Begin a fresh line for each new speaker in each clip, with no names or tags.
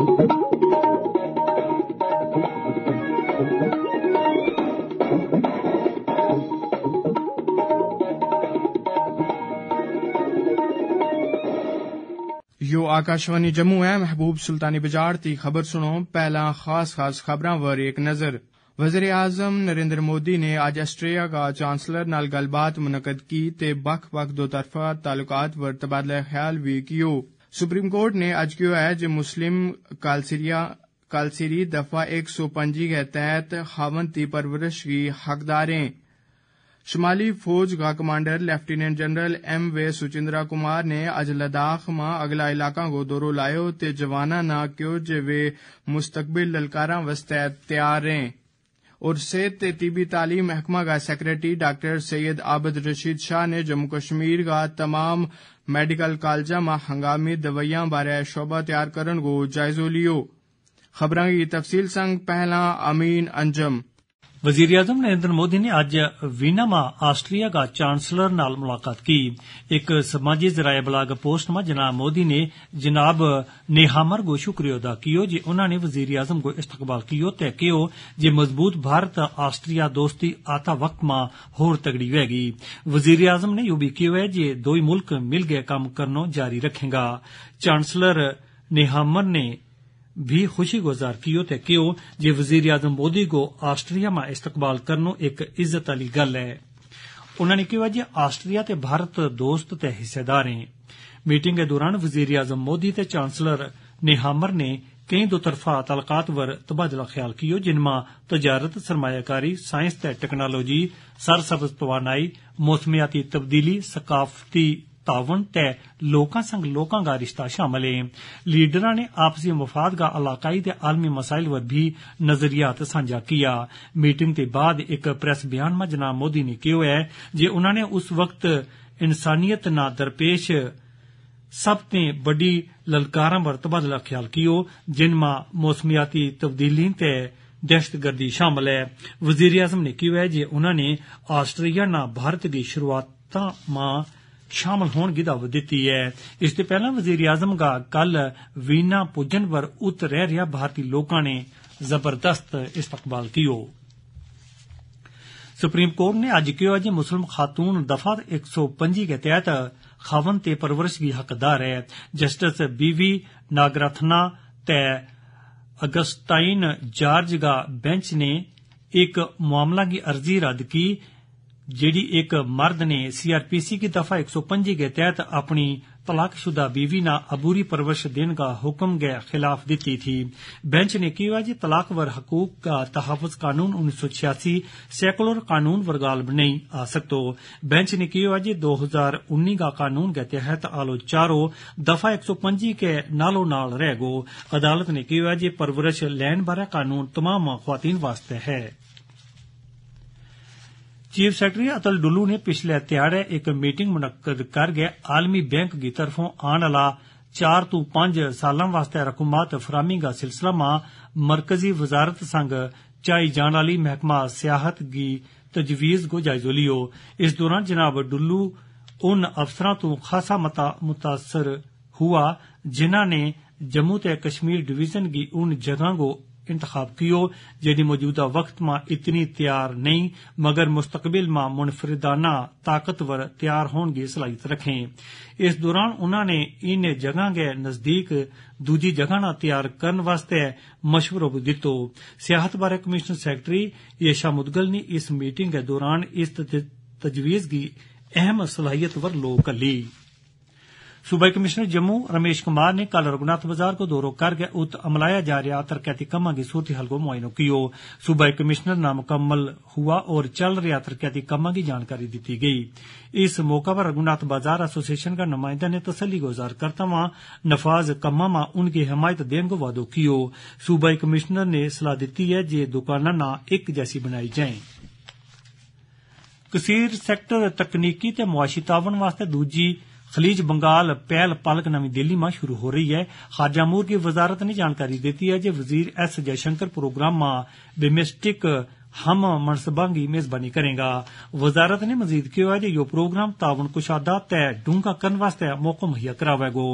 You Akashvani Jammu ہے محبوب سلطانی بجار تی خبر سنو پہلا خاص خاص خبراں ور ایک نظر وزیر اعظم نریندر مودی نے آج آسٹریلیا کا چانسلر نال گل بات منعقد کی تے بکھ بکھ دو طرفہ تعلقات ور تبادلہ خیال بھی کیو سپریم کورٹ نے اج کہو ہے مسلم کالسری دفعہ ایک سو پنجی کے تحت تی پرورش کی حقداریں شمالی فوج کا commander lieutenant general M V Suchindra Kumar نے اج ماں اگلا علاقہ کو دورو لاؤ تے جوانا جے وے مستقبل للکار تیار ہیں اور صحت طبی تعلیم کا سیکرٹری ڈاکٹر سید عابد رشید شاہ نے جموں کشمیر کا تمام میڈیکل کالج میں ہنگامی دوائیاں بارے شعبہ تیار کرن جائزو لیو کی تفصیل سنگ پہلا امین انجم
वजीर अजम नरेन्द्र मोदी ने अज्ज वीना मां आस्ट्रिया का चांसलर नाल मुलाकात की इक समाजी जराए ब्लाग पोस्ट मां जनाब मोदी ने जनाब नेहामर गो शुक्रिया अदा कियो जे उन्होंने वजीर अजम को इस्तकबाल कियो ते कहो जे मजबूत भारत आस्ट्रिया दोस्ती आता वक्त मां होर तगड़ी होएगी वजीर अजम ने यो भी कहो ऐ जे दोई मुल्क मिलके कम्म करनो जारी रखेगा चांसलर नेहामर ने بھی خوشی گزار کیو تے کیو جے وزیر اعظم مودی کو آسٹریا آسٹری میں استقبال کروں ایک عزت علی گل ہے انہوں نے آسٹریا تے بھارت دوست تے حصے دار میٹنگ دوران وزیر اعظم مودی تے چانسلر نہامر نے کئی دو طرفہ تعلقات ور تبادلہ خیال کیو جن جنما تجارت سرمایہ کاری سائنس سائس تکنالوجی سرسبت توانائی موسمیاتی تبدیلی ثقافتی تعاون تے لوکاں سنگ لوکاں گا رشتہ شامل ہے لیڈراں نے آپسی مفاد گا علاقائی تے عالمی مسائل ور بھی نظریات سانجا کیا میٹنگ کے بعد ایک پریس بیان میں جناب مودی نے کہو ہے جے ہوا نے اس وقت انسانیت نہ درپیش سب بڑی بلکارا پر تبادلہ خیال کیو جن ماں موسمیاتی تبدیلی تے دہشت گردی شامل ہے وزیر اعظم نے کہو ہے جے ان نے آسٹریلیا نہ بھارت کی شروعات ماں امل ہونے دعوت دیلہ وزیر اعظم غل وینا پوجن پر اتری ریا بھارتی لوگ نے زبردست استقبال کی سپریم کورٹ نے اج کہ جی مسلم خاتون دفع ایک سو پجی کے تحت خون ترورش بھی حقدار ہے justice B V Nagarathna Augustine George گینچ نے ایک معاملہ ارضی رد کی جیڑی ایک مرد نے سی آر پی سی کی دفعہ ایک سو کے تحت اپنی طلاق شدہ بیوی نہ عبوری پرورش دین کا حکم خلاف دیتی تھی بینچ نے کیا جی طلاق ور حقوق کا تحفظ قانون انیس سو چھیاسی سیکولر قانون غالب نہیں آ سکتو بینچ نے کیا جی دو ہزار انی کا قانون کے تحت آلو چارو دفعہ ایک سو پنجی کے نالو نال رہ گو عدالت نے کیا جی پرورش لین بارے قانون تمام خواتین ہے چیف سیکٹری اتل نے پچھلے تیارے ایک میٹنگ منعقد کر کے عالمی بینک کی طرفوں آن چار تو پانچ سالاں واسطے رقمات فراہمی کا سلسلہ ماں مرکزی وزارت سنگ چائی جان آئی محکمہ سیاحت کی تجویز کو جائزہ اس دوران جناب ڈلو ان افسران تو خاصا متاثر ہوا نے جموں تے کشمیر ڈویژن کی ان جگہ کو انتخاب کیو جیڑی موجودہ وقت ماں اتنی تیار نہیں مگر مستقبل ماں منفردانہ طاقتور تیار ہون گی صلاحیت رکھیں اس دوران نے ان جگہ کے نزدیک دوجی جگہ نہ تیار کرنے مشورہ بھی سیاحت بارے کمشنر سیکٹری یشا مدگل نے اس میٹنگ کے دوران اس تجویز کی اہم صلاحیت پر لو کر لی سوبائی کمشنر جموں رمیش کمار نے کل رگناتھ بازار کو دورو کر کے ات عملایا جا رہا آرکیتی کما کی صورتی حلکو موائن ہو سوبائی کمیشنر نا مکمل ہوا اور چل رہا ترکیتی کما کی جانکاری دیتی گئی اس موقع پر رگناتھ بازار ایسوسیشن کا نمائندہ نے تسلی گزار کرتا نافاظ کما کی حمایت دین کو وعدو ہو سبائی کمشنر نے صلاح دیتی ہے جی دکان نہ ایک جیسی بنائی جائیں کثیر سیکٹر تکنیکی تے معاشی تعاون واسطے دوجی خلیج بنگال پہل پلک نم دلی شروع ہو رہی ہے خارجہ مور کی وزارت نے جانکاری دیتی ہے کہ وزیر ایس شنکر پروگرام ماں ڈومیسٹک ہم منصبہ کی میزبانی کرے گا وزارت نے مزید کیا ہے کہ یہ پروگرام تاون کشادہ تع ڈونگا کرنے موقع مہیا کراوے گو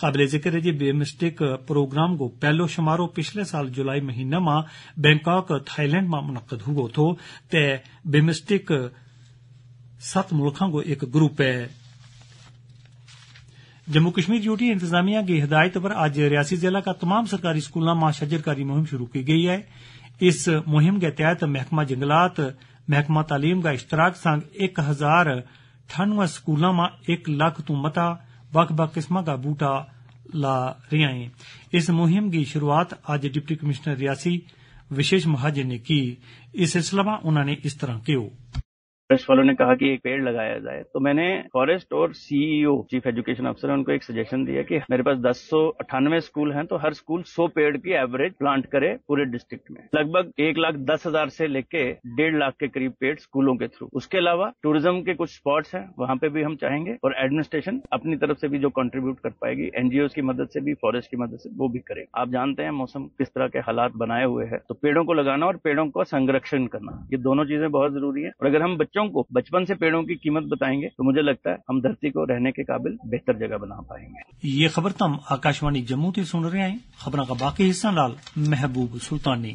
قابل ذکر ہے بومیسٹک پروگرام کو پہلو شمارو پچھلے سال جولائی مہینہ ماں بینکاک لینڈ ما منعقد تے بیمسٹک سات ملکوں کو ایک گروپ ہے جموں کشمیر ڈیوٹی انتظامیہ کی ہدایت پر آج ریاسی ضلع کا تمام اسکولوں میں ماہ کاری مہم شروع کی گئی ہے اس مہم کے تحت محکمہ جنگلات محکمہ تعلیم کا اشتراک سانگ ایک ہزار اٹھانوے اسکولوں میں ایک لاکھ تو متا بک بک قسم کا بوٹا لا رہی ہیں اس مہم کی شروعات آج ڈپٹی کمشنر ریاسی وشیش مہاجن نے کی فارسٹ والوں نے کہا کہ ایک پیڑ لگایا جائے تو میں نے فارسٹ اور سی ای او چیف ایجوکیشن افسر ان کو ایک سجیشن دیا کہ میرے پاس دس سو اٹھانوے اسکول ہیں تو ہر اسکول سو پیڑ کی ایوریج پلانٹ کرے پورے ڈسٹرکٹ میں لگ بھگ ایک لاکھ دس ہزار سے لے کے ڈیڑھ لاکھ کے قریب پیڑ اسکولوں کے تھرو اس کے علاوہ ٹوریزم کے کچھ اسپاٹس ہیں وہاں پہ بھی ہم چاہیں گے اور ایڈمنسٹریشن اپنی طرف سے بھی جو کنٹریبیوٹ کر پائے گی این جی اوز کی مدد سے بھی فارسٹ کی مدد سے وہ بھی کرے آپ جانتے ہیں موسم کس طرح کے حالات بنائے ہوئے ہیں تو پیڑوں کو لگانا اور پیڑوں کا سنرکشن کرنا یہ دونوں چیزیں بہت ضروری ہیں اور اگر ہم بچوں کو بچپن سے پیڑوں کی قیمت بتائیں گے تو مجھے لگتا ہے ہم دھرتی کو رہنے کے قابل بہتر جگہ بنا پائیں گے یہ خبر تم جموں سے سن رہے ہیں کا
باقی حصہ لال محبوب سلطانی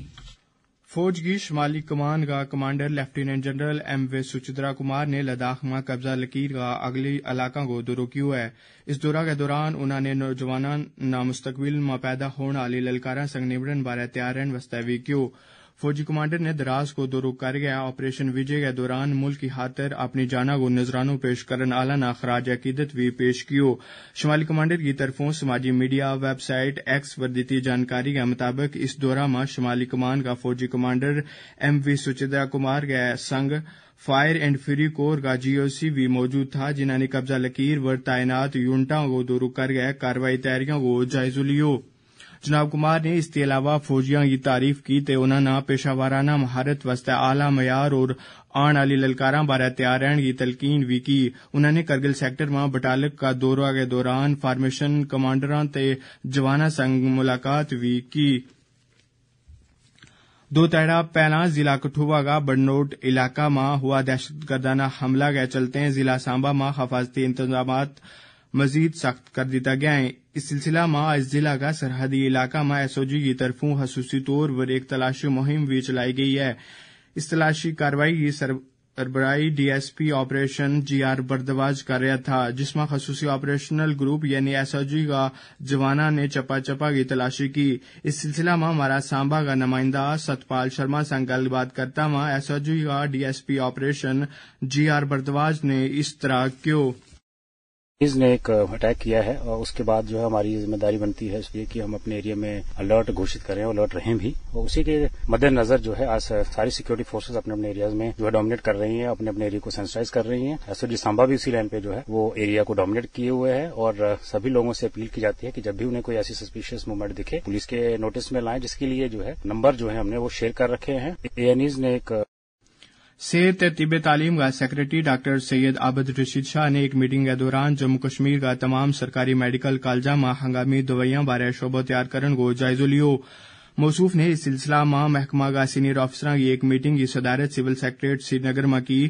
فوج کی شمالی کمان کا commander lieutenant general M V Suchindra Kumar نے لداخ میں قبضہ لکیر کا اگلی علاقہ کو دورو کی اس دورہ کے دوران انہوں نے نوجوان نامستقبل میں پیدا ہونے والی للکارا سنگ نبڑن بارے تیار رہن واسطے کیوں فوجی کمانڈر نے دراز کو دورو کر گیا آپریشن وجے کے دوران ملک کی خاطر اپنی جانا کو نظرانوں پیش کرن آلہ نہ خراج عقیدت بھی پیش کیو شمالی کمانڈر کی طرفوں سماجی میڈیا ویب سائٹ ایکس پر جانکاری کے مطابق اس دورہ شمالی کمان کا فوجی commander M V Suchindra Kumar کی سنگ فائر اینڈ فری کور کا جی او سی بھی موجود تھا جنہیں قبضہ لکیر و تعینات کو دور کر گئے کاروائی تیاریاں کو جائزہ لیو جناب کمار نے اس کے علاوہ فوجیاں کی تعریف کی تے پیشہ وارانہ مہارت واسطے اعلی معیار اور آن والی للکارا بارے تیار رہن کی تلقین بھی کی انہوں نے کرگل سیکٹر میں بٹالک کا دورہ کے دوران فارمیشن کمانڈر تے جوان سنگ ملاقات بھی کی دو تہڑا پہلا ضلع کٹھوا کا بڑنوٹ علاقہ ماں ہوا دہشت گردانہ حملہ کے چلتے ضلع سامبا ماں حفاظتی انتظامات مزید سخت کر دیتا گیا ہے اس سلسلہ میں اس ضلع کا سرحدی علاقہ میں ایس او جی کی طرفوں خصوصی طور پر ایک تلاشی مہم بھی چلائی گئی ہے اس تلاشی کاروائی کی سربراہی D S P operation G R Bhardwaj کر رہا تھا جس میں خصوصی آپریشنل گروپ یعنی ایس او جی کا جوانا نے چپا چپا کی تلاشی کی اس سلسلہ میں ہمارا سامبا کا نمائندہ ستپال شرما گل بات کرتا میں ایس او جی کا D S P operation G R Bhardwaj نے اس طرح کیوں
ایز نے ایک اٹیک کیا ہے اور اس کے بعد جو ہے ہماری ذمہ داری بنتی ہے اس لیے کہ ہم اپنے ایریا میں الرٹ گھوشت کریں اور الرٹ رہیں بھی اور اسی کے مد نظر جو ہے آج ساری سیکورٹی فورسز اپنے اپنے ایریاز میں جو ہے ڈومنیٹ کر رہی ہیں اپنے اپنے ایریا کو سینسٹائز کر رہی ہیں ایسے جی سامبا بھی اسی لائن پہ جو ہے وہ ایریا کو ڈومنیٹ کیے ہوئے ہیں اور سبھی لوگوں سے اپیل کی جاتی ہے کہ جب بھی انہیں کوئی ایسی سسپیشیس موومنٹ دکھے پولیس کے نوٹس میں لائیں جس کے لیے جو ہے نمبر جو ہے ہم نے وہ شیئر کر رکھے ہیں اے این ایز نے ایک
صحت طب تعلیم کا سیکرٹری ڈاکٹر سید عابد رشید شاہ نے ایک میٹنگ کے دوران جموں کشمیر کا تمام سرکاری میڈیکل کالج میں ہنگامی دوائیاں بارے شعبہ تیار کو جائزہ لیو موصوف نے اس سلسلہ میں محکمہ کا سینئر آفیسر کی ایک میٹنگ کی صدارت سول سیکرٹریٹ سری نگر میں کی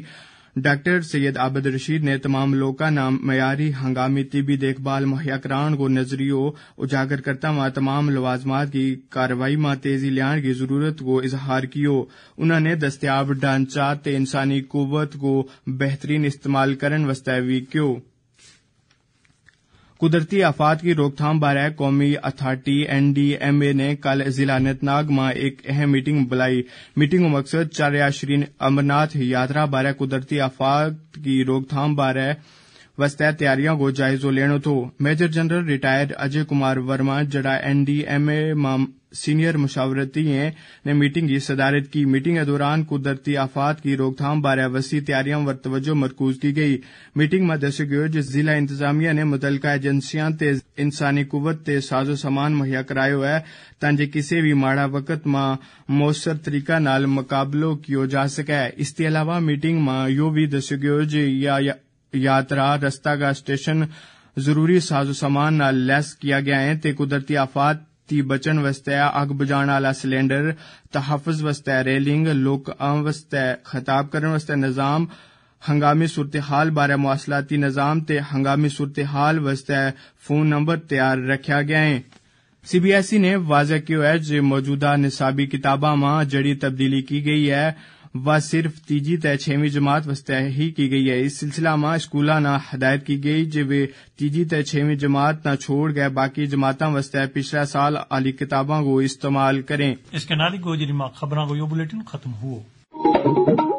ڈاکٹر سید عابد رشید نے تمام لوگوں نام معیاری ہنگامی طبی دیکھ بھال مہیا کران کو نظریوں اجاگر کرتا ماں تمام لوازمات کی کاروائی تیزی لیا کی ضرورت کو اظہار کیو انہوں نے دستیاب ڈانچا انسانی قوت کو بہترین استعمال کرنے بھی کیوں قدرتی آفات کی روک تھام بارے قومی authority N D M A نے کل ضلع انت ناگ ماں ایک اہم میٹنگ بلائی میٹنگ کا مقصد چریاشری امرناتھ یاترا بارے قدرتی آفات کی روک تھام بارے وسطے تیاریاں کو جائزہ لینو تو major general retired Ajay Kumar Verma جڑا این ڈی ایم اے ای سنر نے میٹنگ کی صدارت کی میٹنگ کے دوران قدرتی آفات کی روک تھام بارے وسیع تیاریاں ور توجہ مرکوز کی گئی میٹنگ ما دس ضلع انتظامیہ نے متعلقہ ایجنسیاں تے انسانی قوت تے ساز و سامان مہیا کرایا ہے تاکہ کسی بھی ماڑا وقت ماں موثر طریقہ نال مقابلے کیو جا سکے اس کے علاوہ میٹنگ ماں یو بھی دس یاترا رستہ گا اسٹیشن ضروری ساز و سامان نا لیس کیا گیا ہے تے قدرتی آفات تی بچن وستے اگ بجان آلہ سلینڈر تحفظ وستے ریلنگ لوک خطاب کرن وستے نظام ہنگامی صورتحال بارے مواصلاتی نظام تے ہنگامی صورتحال وستے فون نمبر تیار رکھا گیا ہے سی بی ایس ای نے واضح کیا ہے موجودہ نصابی ماں جڑی تبدیلی کی گئی ہے و صرف تیجی تے چھویں جماعت واسطے ہی کی گئی ہے اس سلسلہ ماں اسکولہ نہ ہدایت کی گئی جی وہ تیجی تے چھویں جماعت نہ چھوڑ گئے باقی جماعتوں واسطے پچھلا سال علی کتاباں کو استعمال کریں
اس کے نالی کو
جی خبروں کو یہ بلیٹن ختم ہو Thank you.